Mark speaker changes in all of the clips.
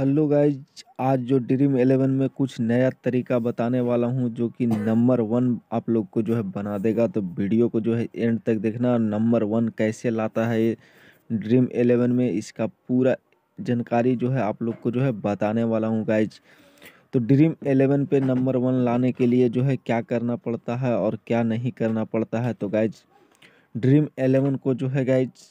Speaker 1: hello guys आज जो dream eleven में कुछ नया तरीका बताने वाला हूँ जो कि नंबर वन आप लोग को जो है बना देगा तो वीडियो को जो है एंड तक देखना नंबर वन कैसे लाता है ये ड्रीम एलेवन में इसका पूरा जानकारी जो है आप लोग को जो है बताने वाला हूँ गाइज तो ड्रीम एलेवन पे नंबर वन लाने के लिए जो है क्या करना पड़ता है और क्या नहीं करना पड़ता है तो गाइज ड्रीम एलेवन को जो है गाइज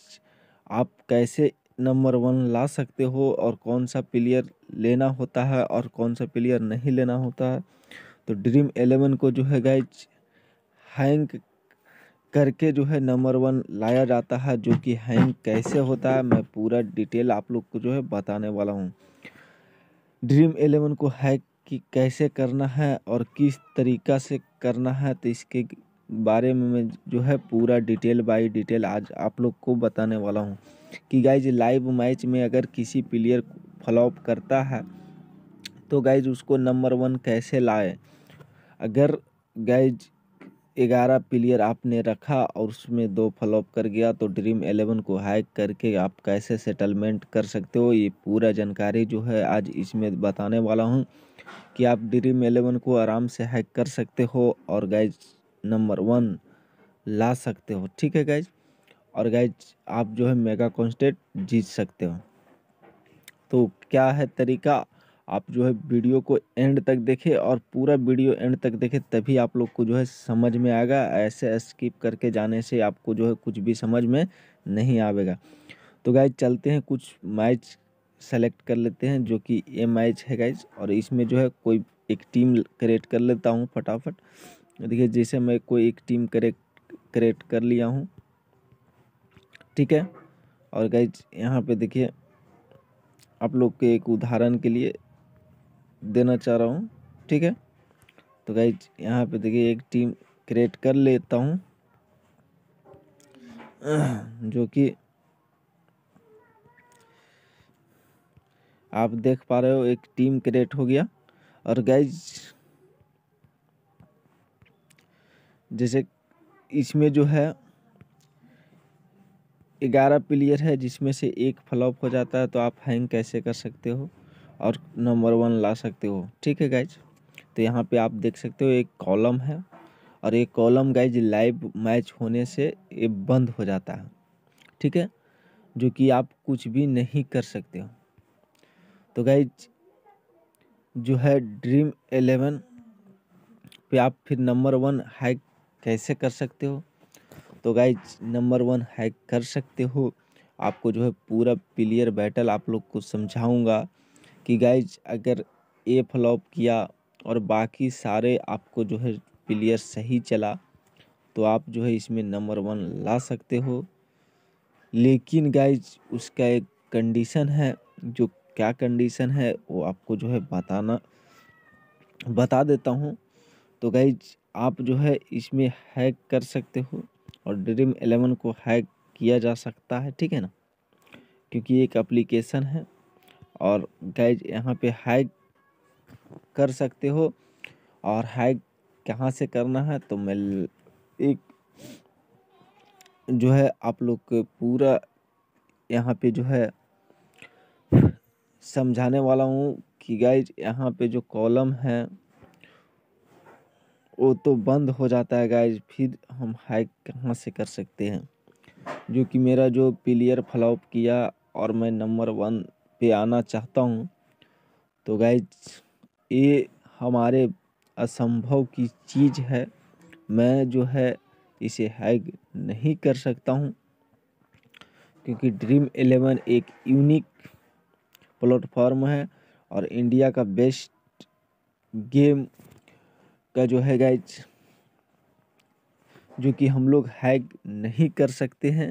Speaker 1: आप कैसे नंबर वन ला सकते हो और कौन सा प्लेयर लेना होता है और कौन सा प्लेयर नहीं लेना होता है तो ड्रीम एलेवन को जो है गाइज हैंग करके जो है नंबर वन लाया जाता है जो कि हैंग कैसे होता है मैं पूरा डिटेल आप लोग को जो है बताने वाला हूँ ड्रीम एलेवन को हैक कि कैसे करना है और किस तरीका से करना है तो इसके बारे में मैं जो है पूरा डिटेल बाय डिटेल आज आप लोग को बताने वाला हूँ कि गाइज लाइव मैच में अगर किसी प्लेयर फ्लॉप करता है तो गाइज उसको नंबर वन कैसे लाए अगर गाइज ग्यारह प्लेयर आपने रखा और उसमें दो फ्लॉप कर गया तो ड्रीम एलेवन को हैक करके आप कैसे सेटलमेंट कर सकते हो ये पूरा जानकारी जो है आज इसमें बताने वाला हूँ कि आप ड्रीम एलेवन को आराम से हैक कर सकते हो और गाइज नंबर वन ला सकते हो ठीक है गैज और गैज आप जो है मेगा कॉन्स्टेंट जीत सकते हो तो क्या है तरीका आप जो है वीडियो को एंड तक देखें और पूरा वीडियो एंड तक देखें तभी आप लोग को जो है समझ में आएगा ऐसे स्किप करके जाने से आपको जो है कुछ भी समझ में नहीं आएगा तो गैज चलते हैं कुछ मैच सेलेक्ट कर लेते हैं जो कि ये मैच है गाइज और इसमें जो है कोई एक टीम क्रिएट कर लेता हूँ फटाफट देखिए जैसे मैं कोई एक टीम करेक्ट क्रिएट कर लिया हूँ ठीक है और गाइज यहाँ पे देखिए आप लोग के एक उदाहरण के लिए देना चाह रहा हूँ ठीक है तो गाइज यहाँ पे देखिए एक टीम क्रिएट कर लेता हूँ जो कि आप देख पा रहे हो एक टीम क्रिएट हो गया और गाइज जैसे इसमें जो है ग्यारह प्लेयर है जिसमें से एक फ्लॉप हो जाता है तो आप हैंग कैसे कर सकते हो और नंबर वन ला सकते हो ठीक है गाइज तो यहाँ पे आप देख सकते हो एक कॉलम है और ये कॉलम गाइज लाइव मैच होने से ये बंद हो जाता है ठीक है जो कि आप कुछ भी नहीं कर सकते हो तो गाइज जो है ड्रीम एलेवन पे आप फिर नंबर वन हैक कैसे कर सकते हो तो गाइज नंबर वन हैक कर सकते हो आपको जो है पूरा प्लेयर बैटल आप लोग को समझाऊंगा कि गाइज अगर ए फ्लॉप किया और बाकी सारे आपको जो है प्लेयर सही चला तो आप जो है इसमें नंबर वन ला सकते हो लेकिन गाइज उसका एक कंडीशन है जो क्या कंडीशन है वो आपको जो है बताना बता देता हूँ तो गाइज आप जो है इसमें हैक कर सकते हो और ड्रीम एलेवन को हैक किया जा सकता है ठीक है ना क्योंकि एक एप्लीकेशन है और गैज यहाँ पे हैक कर सकते हो और हैक कहाँ से करना है तो मैं एक जो है आप लोग को पूरा यहाँ पे जो है समझाने वाला हूँ कि गैज यहाँ पे जो कॉलम है वो तो बंद हो जाता है गाइज फिर हम हाइक कहाँ से कर सकते हैं जो कि मेरा जो प्लेयर फ्लॉप किया और मैं नंबर वन पे आना चाहता हूँ तो गाइज ये हमारे असंभव की चीज़ है मैं जो है इसे हैग नहीं कर सकता हूँ क्योंकि ड्रीम एलेवन एक यूनिक प्लेटफॉर्म है और इंडिया का बेस्ट गेम का जो है गाइज जो कि हम लोग हैक नहीं कर सकते हैं